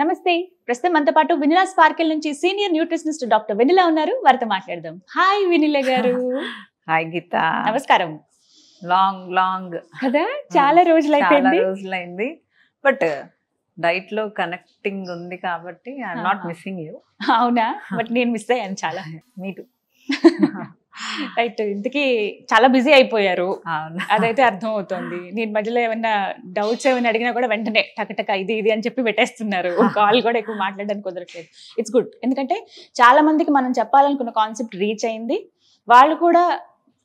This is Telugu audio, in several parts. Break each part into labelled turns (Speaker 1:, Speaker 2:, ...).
Speaker 1: నమస్తే ప్రస్తుతం మనతో పాటు వినిలా స్పార్కిల్ నుంచి సీనియర్ న్యూట్రిషనిస్ట్ డాక్టర్ వెనిలా ఉన్నారు వారితో మాట్లాడదాం హాయ్ వెనిలా గారు
Speaker 2: హాయ్ గీత నమస్కారం లాంగ్ లాంగ్ కదా చాలా రోజులు రోజులైంది బట్ డైట్ లో కనెక్టింగ్ ఉంది కాబట్టి
Speaker 1: ఐఎమ్ నాట్ మిస్సింగ్ యూ అవునా బట్ నేను మిస్ అయ్యాను చాలా మీకు రైట్ ఇంతకీ చాలా బిజీ అయిపోయారు అదైతే అర్థం అవుతుంది నేను మధ్యలో ఏమైనా డౌట్స్ ఏమైనా అడిగినా కూడా వెంటనే టకటక ఇది ఇది అని చెప్పి పెట్టేస్తున్నారు కాల్ కూడా ఎక్కువ మాట్లాడడానికి కుదరట్లేదు ఇట్స్ గుడ్ ఎందుకంటే చాలా మందికి మనం చెప్పాలనుకున్న కాన్సెప్ట్ రీచ్ అయింది వాళ్ళు కూడా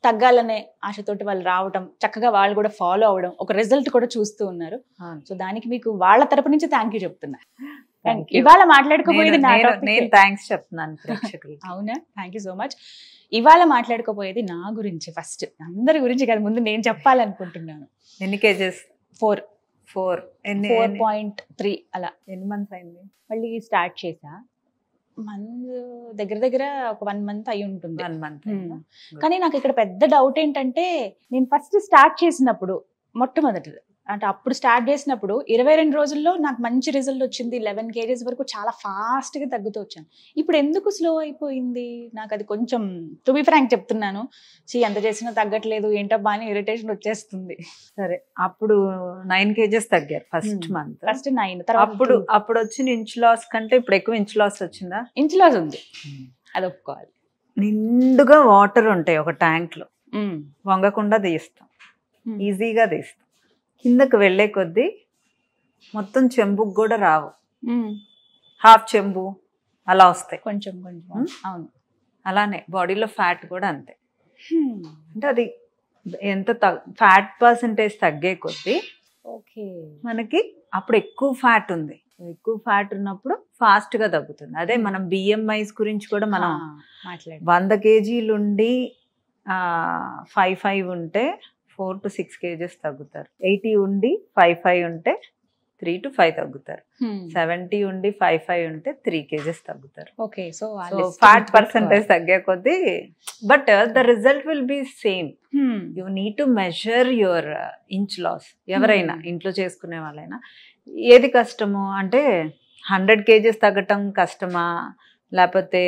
Speaker 1: తగ్గాలనే ఆశతోటి వాళ్ళు రావడం చక్కగా వాళ్ళు కూడా ఫాలో అవడం ఒక రిజల్ట్ కూడా చూస్తూ ఉన్నారు సో దానికి మీకు వాళ్ళ తరపు నుంచి థ్యాంక్ యూ చెప్తున్నారు ఇవాళ మాట్లాడుకోబోయేది నేను థ్యాంక్స్ చెప్తున్నాను అవునా థ్యాంక్ యూ సో మచ్ ఇవాళ మాట్లాడుకోబోయేది నా గురించి ఫస్ట్ అందరి గురించి కదా ముందు నేను చెప్పాలనుకుంటున్నాను ఎన్ని kgs four four four point three అలా ఎన్ని మంత్స్ అయింది మళ్ళీ స్టార్ట్ చేసా మంత్ దగ్గర దగ్గర ఒక వన్ మంత్ అయి ఉంటుంది వన్ మంత్ hmm. కానీ నాకు ఇక్కడ పెద్ద డౌట్ ఏంటంటే నేను ఫస్ట్ స్టార్ట్ చేసినప్పుడు మొట్టమొదటిది అంటే అప్పుడు స్టార్ట్ చేసినప్పుడు ఇరవై రెండు రోజుల్లో నాకు మంచి రిజల్ట్ వచ్చింది లెవెన్ కేజీస్ వరకు చాలా ఫాస్ట్గా తగ్గుతూ వచ్చాను ఇప్పుడు ఎందుకు స్లో అయిపోయింది నాకు అది కొంచెం టు బి ఫ్రాంక్ చెప్తున్నాను చీ ఎంత చేసినా తగ్గట్లేదు ఏంటో అని ఇరిటేషన్ వచ్చేస్తుంది సరే అప్పుడు
Speaker 2: నైన్ కేజెస్ తగ్గారు ఫస్ట్ మంత్ ఫస్ట్ నైన్ అప్పుడు అప్పుడు వచ్చిన ఇంచ్ లాస్ కంటే ఇప్పుడు ఎక్కువ ఇంచ్ లాస్ వచ్చిందా ఇంచ్ లాస్ ఉంది అది ఒప్పుకోవాలి నిండుగా వాటర్ ఉంటాయి ఒక ట్యాంక్లో వంగకుండా తీస్తాం ఈజీగా తీస్తాం కిందకు వెళ్ళే కొద్దీ మొత్తం చెంబుకు కూడా రావు హాఫ్ చెంబు అలా వస్తాయి కొంచెం కొంచెం అవును అలానే బాడీలో ఫ్యాట్ కూడా అంతే అంటే అది ఎంత ఫ్యాట్ పర్సంటేజ్ తగ్గే కొద్దీ ఓకే మనకి అప్పుడు ఎక్కువ ఫ్యాట్ ఉంది ఎక్కువ ఫ్యాట్ ఉన్నప్పుడు ఫాస్ట్ గా తగ్గుతుంది అదే మనం బిఎంఐస్ గురించి కూడా మనం వంద కేజీలుండి ఫైవ్ ఫైవ్ ఉంటే ఫోర్ టు సిక్స్ కేజెస్ తగ్గుతారు ఎయిటీ ఉండి ఫైవ్ ఫైవ్ ఉంటే త్రీ టు ఫైవ్ తగ్గుతారు hmm. సెవెంటీ ఉండి ఫైవ్ ఫైవ్ ఉంటే త్రీ కేజెస్ తగ్గుతారు
Speaker 1: ఓకే సో ఫ్యాట్ పర్సంటేజ్
Speaker 2: తగ్గే కొద్దీ but the result will be same you need to measure your inch loss ఎవరైనా hmm. ఇంట్లో చేసుకునే వాళ్ళైనా ఏది కష్టము అంటే హండ్రెడ్ కేజెస్ తగ్గటం కష్టమా లేకపోతే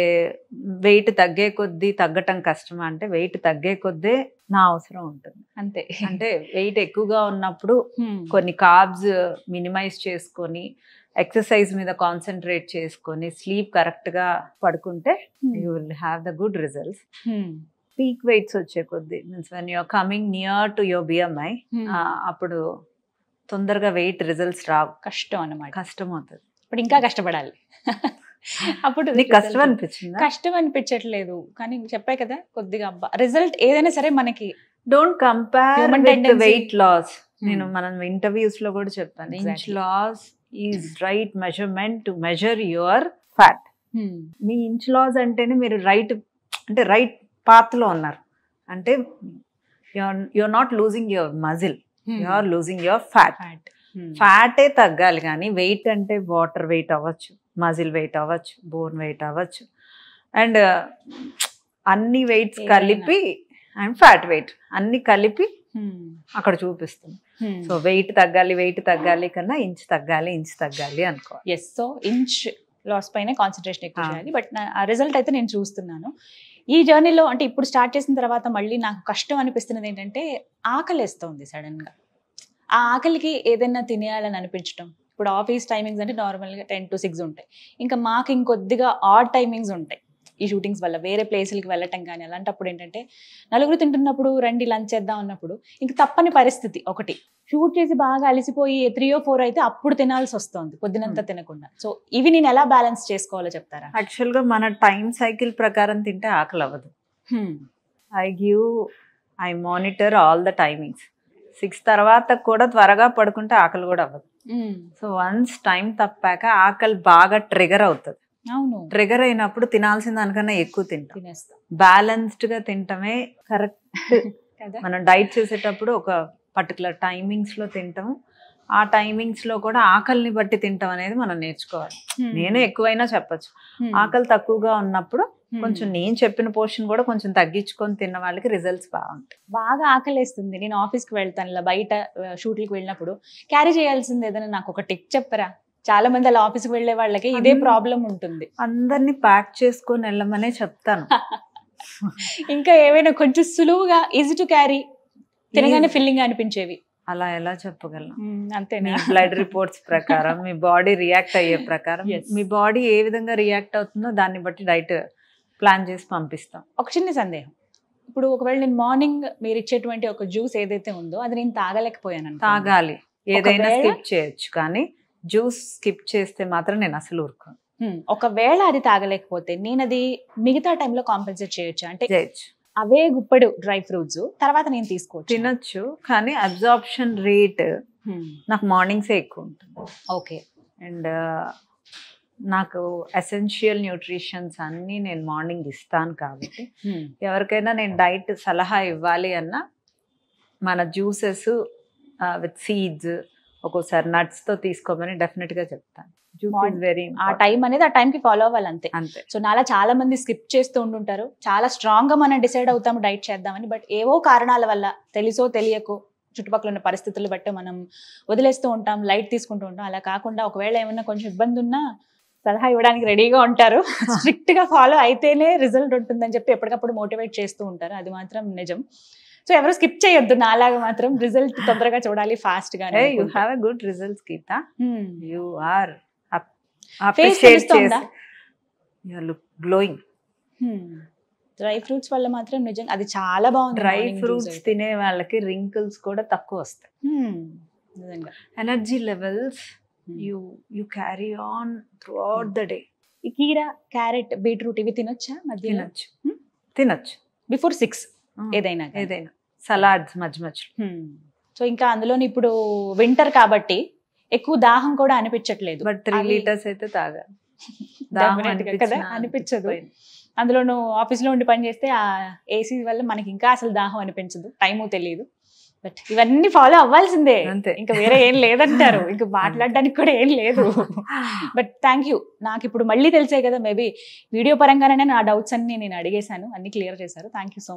Speaker 2: వెయిట్ తగ్గే కొద్దీ తగ్గటం కష్టం అంటే వెయిట్ తగ్గే కొద్దే నా అవసరం ఉంటుంది అంతే అంటే వెయిట్ ఎక్కువగా ఉన్నప్పుడు కొన్ని కార్బ్స్ మినిమైజ్ చేసుకొని ఎక్సర్సైజ్ మీద కాన్సన్ట్రేట్ చేసుకొని స్లీప్ కరెక్ట్గా పడుకుంటే you will have the good results peak weights వచ్చే కొద్ది means when you're coming near to your BMI అప్పుడు తొందరగా వెయిట్ రిజల్ట్స్ రావు కష్టం అన్నమాట కష్టం అవుతుంది ఇప్పుడు ఇంకా కష్టపడాలి
Speaker 1: అప్పుడు నీకు కష్టం అనిపించింది కష్టం అనిపించట్లేదు కానీ చెప్పాయి కదా కొద్దిగా అబ్బా రిజల్ట్ ఏదైనా సరే మనకి డోంట్ కంపేర్ వెయిట్
Speaker 2: లాస్ నేను hmm. మనం ఇంటర్వ్యూస్ లో కూడా చెప్పాను inch loss is right measurement to measure your fat మీ ఇంచ్ లాస్ అంటేనే మీరు రైట్ అంటే రైట్ పాత్ లో ఉన్నారు అంటే are not losing your muscle you are losing your fat Hmm. ఫ్యాటే తగ్గాలి కానీ వెయిట్ అంటే వాటర్ వెయిట్ అవ్వచ్చు మజిల్ వెయిట్ అవ్వచ్చు బోన్ వెయిట్ అవ్వచ్చు అండ్ అన్ని వెయిట్స్ కలిపి అండ్ ఫ్యాట్ వెయిట్ అన్ని కలిపి hmm. అక్కడ చూపిస్తుంది hmm. సో
Speaker 1: వెయిట్ తగ్గాలి వెయిట్ తగ్గాలి కన్నా ఇంచ్ తగ్గాలి ఇంచ్ తగ్గాలి అనుకో ఎస్ సో ఇంచ్ లాస్ పైన కాన్సన్ట్రేషన్ ఎక్కువ చేయాలి బట్ ఆ రిజల్ట్ అయితే నేను చూస్తున్నాను ఈ జర్నీలో అంటే ఇప్పుడు స్టార్ట్ చేసిన తర్వాత మళ్ళీ నాకు కష్టం అనిపిస్తున్నది ఏంటంటే సడన్ సడన్గా ఆ ఆకలికి ఏదైనా తినేయాలని అనిపించడం ఇప్పుడు ఆఫీస్ టైమింగ్స్ అంటే నార్మల్గా టెన్ టు సిక్స్ ఉంటాయి ఇంకా మాకు ఇంకొద్దిగా ఆడ్ టైమింగ్స్ ఉంటాయి ఈ షూటింగ్స్ వల్ల వేరే ప్లేసులకి వెళ్ళటం కానీ అలాంటప్పుడు ఏంటంటే నలుగురు తింటున్నప్పుడు రండి లంచ్ చేద్దాం అన్నప్పుడు ఇంక తప్పని పరిస్థితి ఒకటి షూట్ చేసి బాగా అలిసిపోయి త్రీ ఓ ఫోర్ అయితే అప్పుడు తినాల్సి వస్తుంది పొద్దునంతా తినకుండా సో ఇవి నేను ఎలా బ్యాలెన్స్ చేసుకోవాలో చెప్తారా యాక్చువల్గా మన టైం సైకిల్ ప్రకారం తింటే ఆకలి అవ్వదు
Speaker 2: I give I monitor all the timings six తర్వాత కూడా త్వరగా పడుకుంటే ఆకలి కూడా అవ్వదు సో వన్స్ టైం తప్పాక ఆకలి బాగా ట్రిగర్ అవుతుంది అవును ట్రిగర్ అయినప్పుడు తినాల్సిన దానికన్నా ఎక్కువ తింటాం బ్యాలెన్స్డ్ గా తింటమే కరెక్ట్ మనం డైట్ చేసేటప్పుడు ఒక పర్టికులర్ టైమింగ్స్ లో తింటాం ఆ టైమింగ్స్ లో కూడా ఆకలిని బట్టి తింటాం అనేది మనం నేర్చుకోవాలి నేను ఎక్కువైనా చెప్పచ్చు ఆకలి తక్కువగా ఉన్నప్పుడు కొంచెం నేను చెప్పిన పోర్షన్ కూడా కొంచెం తగ్గించుకొని తిన్న వాళ్ళకి రిజల్ట్స్ బాగుంటాయి
Speaker 1: బాగా ఆకలిస్తుంది నేను ఆఫీస్కి వెళ్తాను ఇలా బయట షూట్లకు వెళ్ళినప్పుడు క్యారీ చేయాల్సింది ఏదైనా నాకు ఒక టిక్ చెప్పరా చాలా మంది అలా ఆఫీస్కి వెళ్లే వాళ్ళకి ఇదే ప్రాబ్లం ఉంటుంది అందరిని ప్యాక్ చేసుకొని వెళ్ళమనే చెప్తాను ఇంకా ఏమైనా కొంచెం సులువుగా ఈజీ టు క్యారీ తినగానే ఫిల్లింగ్ అనిపించేవి
Speaker 2: అలా ఎలా చెప్పగలను
Speaker 1: అంతేనా బ్లడ్
Speaker 2: రిపోర్ట్స్ ప్రకారం మీ బాడీ రియాక్ట్ అయ్యే ప్రకారం మీ బాడీ ఏ విధంగా రియాక్ట్ అవుతుందో దాన్ని బట్టి డైట్ ప్లాన్ చేసి పంపిస్తాం ఒక చిన్న సందేహం
Speaker 1: ఇప్పుడు ఒకవేళ నేను మార్నింగ్ మీరు ఇచ్చేటువంటి ఒక జ్యూస్ ఏదైతే ఉందో అది నేను తాగలేకపోయాను
Speaker 2: తాగాలి ఏదైనా స్కిప్ చేయొచ్చు కానీ జ్యూస్ స్కిప్ చేస్తే మాత్రం నేను అసలు ఊరుకు
Speaker 1: ఒకవేళ అది తాగలేకపోతే నేను అది మిగతా టైంలో కాంపెన్సేట్ చేయొచ్చు అంటే అవే గుప్పడు డ్రై ఫ్రూట్స్ తర్వాత నేను తీసుకోవచ్చు తినొచ్చు కానీ అబ్జార్ప్షన్ రేట్
Speaker 2: నాకు మార్నింగ్సే ఎక్కువ ఉంటుంది ఓకే అండ్ నాకు ఎసెన్షియల్ న్యూట్రిషన్స్ అన్నీ నేను మార్నింగ్ ఇస్తాను కాబట్టి ఎవరికైనా నేను డైట్ సలహా ఇవ్వాలి అన్నా మన జ్యూసెస్ విత్ సీడ్స్ ఒక్కోసారి నట్స్తో తీసుకోమని డెఫినెట్ గా చెప్తాను వెరీ ఆ టైం
Speaker 1: అనేది ఆ టైం కి ఫాలో అవ్వాలి అంతే అంతే సో నాలా చాలా మంది స్కిప్ చేస్తూ ఉంటుంటారు చాలా స్ట్రాంగ్ గా మనం డిసైడ్ అవుతాము డైట్ చేద్దామని బట్ ఏవో కారణాల వల్ల తెలుసో తెలియకో చుట్టుపక్కల ఉన్న పరిస్థితులు బట్టి మనం వదిలేస్తూ ఉంటాం లైట్ తీసుకుంటూ ఉంటాం అలా కాకుండా ఒకవేళ ఏమన్నా కొంచెం ఇబ్బంది ఉన్నా సలహా ఇవ్వడానికి రెడీగా ఉంటారు స్ట్రిక్ట్ గా ఫాలో అయితేనే రిజల్ట్ ఉంటుందని చెప్పి ఎప్పటికప్పుడు మోటివేట్ చేస్తూ ఉంటారు అది మాత్రం నిజం సో ఎవరు స్కిప్ చేయొద్దు నాలాగా మాత్రం రిజల్ట్ తొందరగా చూడాలి ఫాస్ట్ గా you have a good results Geetha you are glowing dry fruits వల్ల మాత్రం నిజం అది చాలా బాగుంది డ్రై ఫ్రూట్స్ తినే వాళ్ళకి రింకిల్స్ కూడా తక్కువ వస్తాయి
Speaker 2: energy levels you you carry on throughout the day
Speaker 1: కీర క్యారెట్ బీట్రూట్ ఇవి తినొచ్చా మధ్య తినొచ్చు hmm? తినొచ్చు బిఫోర్ సిక్స్ ఏదైనా ఏదైనా సలాడ్స్ మధ్య మధ్యలో సో ఇంకా అందులో ఇప్పుడు వింటర్ కాబట్టి ఎక్కువ దాహం కూడా అనిపించట్లేదు బట్ త్రీ లీటర్స్ అయితే తాగా కదా అనిపించదు ఆఫీస్ లో ఉండి పని చేస్తే ఆ ఏసీ వల్ల మనకి ఇంకా అసలు దాహం అనిపించదు టైము తెలియదు బట్ ఇవన్నీ ఫాలో అవ్వాల్సిందే అంతే ఇంకా వేరే ఏం లేదంటారు ఇంకా మాట్లాడడానికి కూడా ఏం లేదు బట్ థ్యాంక్ యూ నాకు ఇప్పుడు మళ్ళీ తెలిసే కదా మేబీ వీడియో పరంగానే నా డౌట్స్ అన్ని నేను అడిగేశాను అన్ని క్లియర్ చేశారు థ్యాంక్ యూ సో మచ్